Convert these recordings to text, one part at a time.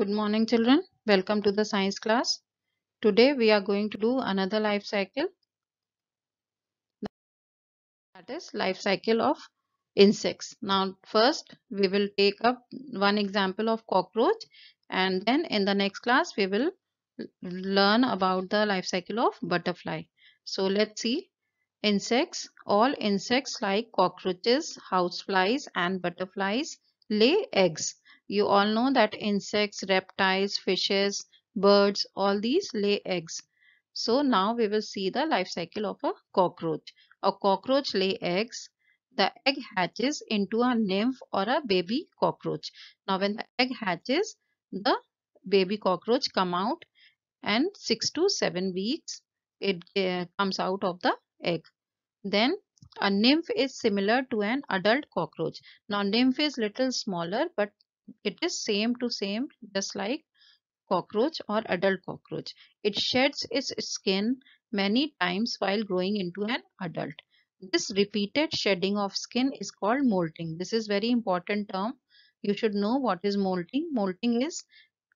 Good morning children. Welcome to the science class. Today we are going to do another life cycle. That is life cycle of insects. Now first we will take up one example of cockroach and then in the next class we will learn about the life cycle of butterfly. So let's see insects. All insects like cockroaches, houseflies and butterflies lay eggs you all know that insects, reptiles, fishes, birds, all these lay eggs. So now we will see the life cycle of a cockroach. A cockroach lay eggs. The egg hatches into a nymph or a baby cockroach. Now when the egg hatches, the baby cockroach come out and 6 to 7 weeks it uh, comes out of the egg. Then a nymph is similar to an adult cockroach. Now nymph is little smaller but it is same to same just like cockroach or adult cockroach. It sheds its skin many times while growing into an adult. This repeated shedding of skin is called molting. This is very important term. You should know what is molting. Molting is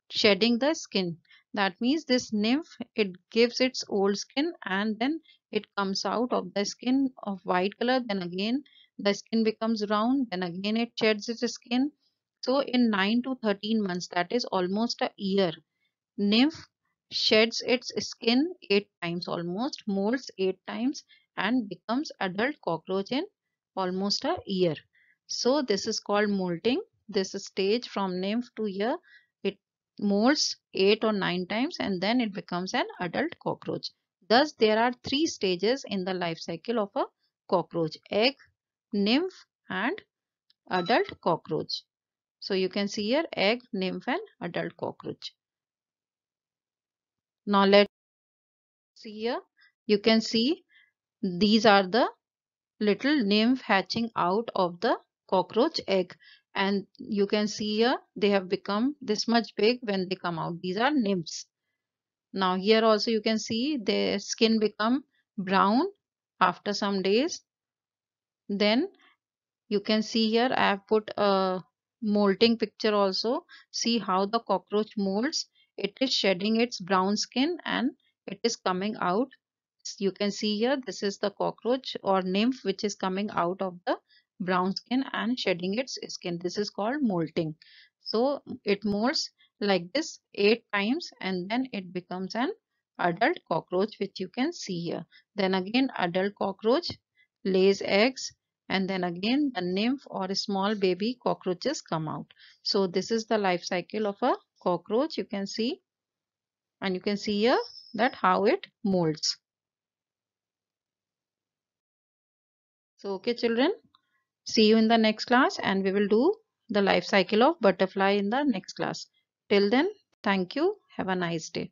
shedding the skin. That means this nymph, it gives its old skin and then it comes out of the skin of white color. Then again, the skin becomes round. Then again, it sheds its skin so in 9 to 13 months, that is almost a year, nymph sheds its skin 8 times almost, molts 8 times and becomes adult cockroach in almost a year. So this is called molting. This stage from nymph to year, it molts 8 or 9 times and then it becomes an adult cockroach. Thus there are three stages in the life cycle of a cockroach, egg, nymph and adult cockroach. So you can see here egg, nymph and adult cockroach. Now let's see here. You can see these are the little nymph hatching out of the cockroach egg and you can see here they have become this much big when they come out these are nymphs now here also you can see their skin become brown after some days then you can see here i have put a molting picture also see how the cockroach molts it is shedding its brown skin and it is coming out you can see here this is the cockroach or nymph which is coming out of the brown skin and shedding its skin this is called molting so it molts like this eight times and then it becomes an adult cockroach which you can see here then again adult cockroach lays eggs and then again the nymph or small baby cockroaches come out. So this is the life cycle of a cockroach you can see and you can see here that how it molds. So okay children see you in the next class and we will do the life cycle of butterfly in the next class. Till then thank you have a nice day.